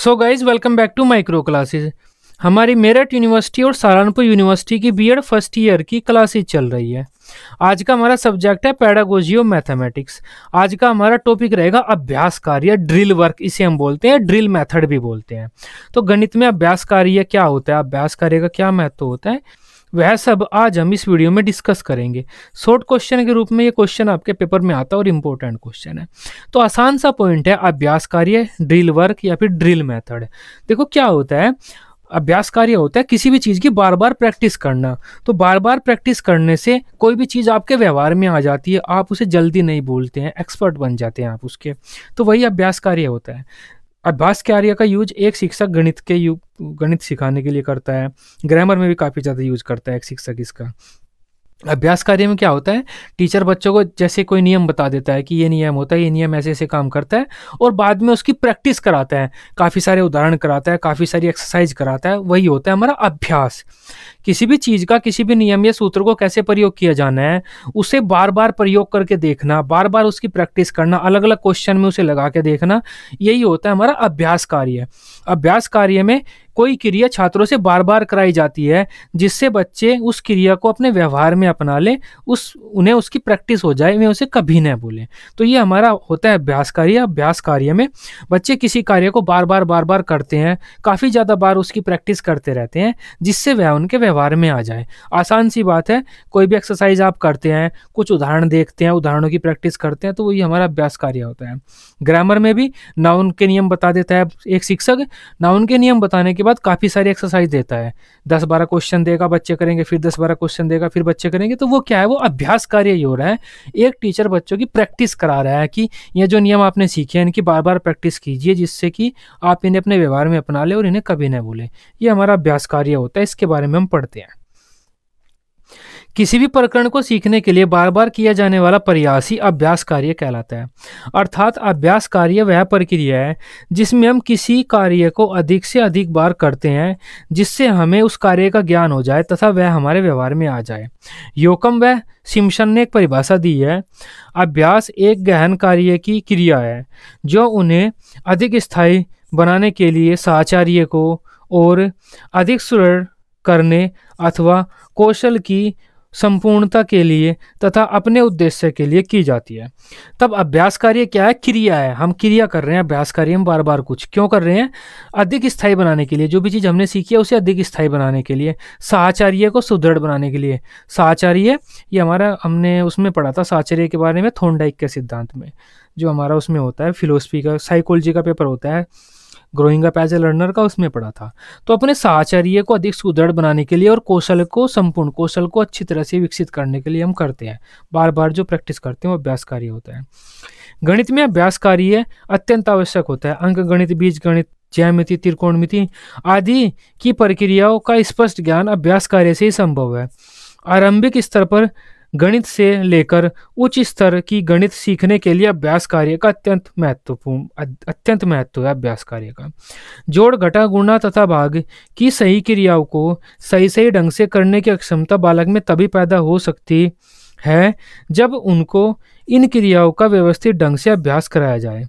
So guys welcome back to micro classes हमारी Meerut university और Saharanpur university की बीएड फर्स्ट ईयर की क्लासेज चल रही है आज का हमारा सब्जेक्ट है पैडागोजी और मैथमेटिक्स आज का हमारा टॉपिक रहेगा अभ्यास कार्य ड्रिल वर्क इसे हम बोलते हैं ड्रिल मेथड भी बोलते हैं तो गणित में अभ्यास कार्य क्या होता है अभ्यास कार्य का क्या महत्व होता है वह सब आज हम इस वीडियो में डिस्कस करेंगे शॉर्ट क्वेश्चन के रूप में ये क्वेश्चन आपके पेपर में आता है और इम्पोर्टेंट क्वेश्चन है तो आसान सा पॉइंट है अभ्यास कार्य ड्रिल वर्क या फिर ड्रिल मेथड देखो क्या होता है अभ्यास कार्य होता है किसी भी चीज़ की बार बार प्रैक्टिस करना तो बार बार प्रैक्टिस करने से कोई भी चीज़ आपके व्यवहार में आ जाती है आप उसे जल्दी नहीं बोलते हैं एक्सपर्ट बन जाते हैं आप उसके तो वही अभ्यास कार्य होता है अभ्यास के आर्य का यूज एक शिक्षक गणित के यू गणित सिखाने के लिए करता है ग्रामर में भी काफ़ी ज़्यादा यूज करता है एक शिक्षक इसका अभ्यास कार्य में क्या होता है टीचर बच्चों को जैसे कोई नियम बता देता है कि ये नियम होता है ये नियम ऐसे ऐसे काम करता है और बाद में उसकी प्रैक्टिस कराता है काफ़ी सारे उदाहरण कराता है काफ़ी सारी एक्सरसाइज कराता है वही होता है हमारा अभ्यास किसी भी चीज़ का किसी भी नियम या सूत्र को कैसे प्रयोग किया जाना है उसे बार बार प्रयोग करके देखना बार बार उसकी प्रैक्टिस करना अलग अलग क्वेश्चन में उसे लगा के देखना यही होता है हमारा अभ्यास कार्य अभ्यास कार्य में कोई क्रिया छात्रों से बार बार कराई जाती है जिससे बच्चे उस क्रिया को अपने व्यवहार में अपना लें उस उन्हें उसकी प्रैक्टिस हो जाए वे उसे कभी न भूलें तो ये हमारा होता है अभ्यास कार्य अभ्यास कार्य में बच्चे किसी कार्य को बार बार बार बार करते हैं काफ़ी ज़्यादा बार उसकी प्रैक्टिस करते रहते हैं जिससे वह उनके व्यवहार में आ जाए आसान सी बात है कोई भी एक्सरसाइज आप करते हैं कुछ उदाहरण देखते हैं उदाहरणों की प्रैक्टिस करते हैं तो वही हमारा अभ्यास कार्य होता है ग्रामर में भी नाउन के नियम बता देता है एक शिक्षक नाउन के नियम बताने के के बाद काफ़ी सारी एक्सरसाइज देता है दस बारह क्वेश्चन देगा बच्चे करेंगे फिर दस बारह क्वेश्चन देगा फिर बच्चे करेंगे तो वो क्या है वो अभ्यास कार्य ही हो रहा है एक टीचर बच्चों की प्रैक्टिस करा रहा है कि ये जो नियम आपने सीखे हैं इनकी बार बार प्रैक्टिस कीजिए जिससे कि आप इन्हें अपने व्यवहार में अपना लें और इन्हें कभी ना भूलें ये हमारा अभ्यास कार्य होता है इसके बारे में हम पढ़ते हैं किसी भी प्रकरण को सीखने के लिए बार बार किया जाने वाला प्रयास ही अभ्यास कार्य कहलाता है अर्थात अभ्यास कार्य वह प्रक्रिया है जिसमें हम किसी कार्य को अधिक से अधिक बार करते हैं जिससे हमें उस कार्य का ज्ञान हो जाए तथा वह हमारे व्यवहार में आ जाए योकम वह सिमशन ने एक परिभाषा दी है अभ्यास एक गहन कार्य की क्रिया है जो उन्हें अधिक स्थायी बनाने के लिए साचार्य को और अधिक सुर करने अथवा कौशल की संपूर्णता के लिए तथा अपने उद्देश्य के लिए की जाती है तब अभ्यास कार्य क्या है क्रिया है हम क्रिया कर रहे हैं अभ्यास कार्य हम बार बार कुछ क्यों कर रहे हैं अधिक स्थायी बनाने के लिए जो भी चीज़ हमने सीखी है उसे अधिक स्थायी बनाने के लिए साहचार्य को सुदृढ़ बनाने के लिए साहचार्य ये हमारा हमने उसमें पढ़ा था साहचार्य के बारे में थोंडाइक के सिद्धांत में जो हमारा उसमें होता है फिलोसफी का साइकोलॉजी का पेपर होता है growing up as a learner का उसमें पढ़ा था तो अपने साहचर्य को अधिक सुदृढ़ बनाने के लिए और कौशल को संपूर्ण कौशल को अच्छी तरह से विकसित करने के लिए हम करते हैं बार बार जो प्रैक्टिस करते हैं वो अभ्यास कार्य होता है गणित में अभ्यास कार्य अत्यंत आवश्यक होता है अंक गणित बीज गणित ज्यामिति त्रिकोणमिति आदि की प्रक्रियाओं का स्पष्ट ज्ञान अभ्यास कार्य से ही संभव है आरंभिक स्तर पर गणित से लेकर उच्च स्तर की गणित सीखने के लिए अभ्यास कार्य का अत्यंत महत्वपूर्ण अत्यंत महत्व है अभ्यास कार्य का जोड़ घटा गुणा तथा भाग की सही क्रियाओं को सही सही ढंग से करने की अक्षमता बालक में तभी पैदा हो सकती है जब उनको इन क्रियाओं का व्यवस्थित ढंग से अभ्यास कराया जाए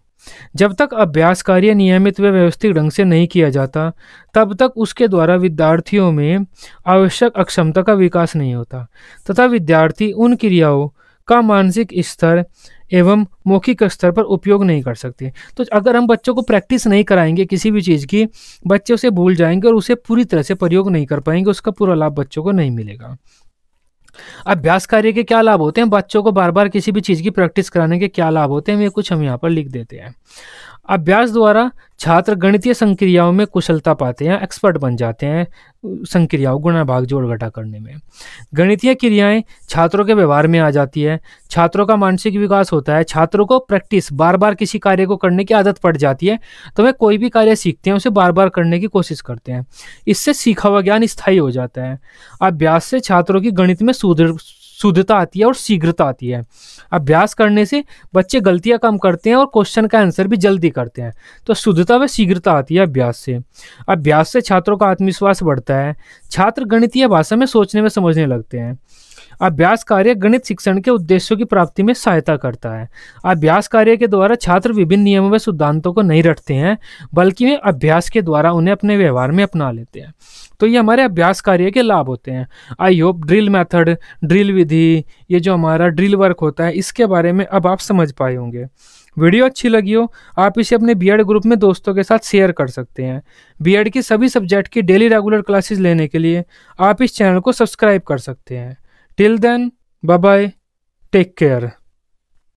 जब तक अभ्यास कार्य नियमित व व्यवस्थित ढंग से नहीं किया जाता तब तक उसके द्वारा विद्यार्थियों में आवश्यक अक्षमता का विकास नहीं होता तथा विद्यार्थी उन क्रियाओं का मानसिक स्तर एवं मौखिक स्तर पर उपयोग नहीं कर सकते तो अगर हम बच्चों को प्रैक्टिस नहीं कराएंगे किसी भी चीज़ की बच्चे उसे भूल जाएंगे और उसे पूरी तरह से प्रयोग नहीं कर पाएंगे उसका पूरा लाभ बच्चों को नहीं मिलेगा अभ्यास कार्य के क्या लाभ होते हैं बच्चों को बार बार किसी भी चीज़ की प्रैक्टिस कराने के क्या लाभ होते हैं ये कुछ हम यहाँ पर लिख देते हैं अभ्यास द्वारा छात्र गणितीय संक्रियाओं में कुशलता पाते हैं एक्सपर्ट बन जाते हैं संक्रियाओं गुणा भाग जोड़ घटा करने में गणितीय क्रियाएं छात्रों के व्यवहार में आ जाती है छात्रों का मानसिक विकास होता है छात्रों को प्रैक्टिस बार बार किसी कार्य को करने की आदत पड़ जाती है तो वे कोई भी कार्य सीखते हैं उसे बार बार करने की कोशिश करते हैं इससे सीखा हुआ ज्ञान स्थायी हो जाता है अभ्यास से छात्रों की गणित में सुदृढ़ शुद्धता आती है और शीघ्रता आती है अभ्यास करने से बच्चे गलतियाँ कम करते हैं और क्वेश्चन का आंसर भी जल्दी करते हैं तो शुद्धता व शीघ्रता आती है अभ्यास से अभ्यास से छात्रों का आत्मविश्वास बढ़ता है छात्र गणितीय भाषा में सोचने में समझने लगते हैं अभ्यास कार्य गणित शिक्षण के उद्देश्यों की प्राप्ति में सहायता करता है अभ्यास कार्य के द्वारा छात्र विभिन्न नियमों व सिद्धांतों को नहीं रटते हैं बल्कि वे अभ्यास के द्वारा उन्हें अपने व्यवहार में अपना लेते हैं तो ये हमारे अभ्यास कार्य के लाभ होते हैं I hope drill method drill विधि ये जो हमारा ड्रिल वर्क होता है इसके बारे में अब आप समझ पाए होंगे वीडियो अच्छी लगी हो आप इसे अपने बीएड ग्रुप में दोस्तों के साथ शेयर कर सकते हैं बीएड के सभी सब्जेक्ट की डेली रेगुलर क्लासेस लेने के लिए आप इस चैनल को सब्सक्राइब कर सकते हैं Till then, bye bye, take care.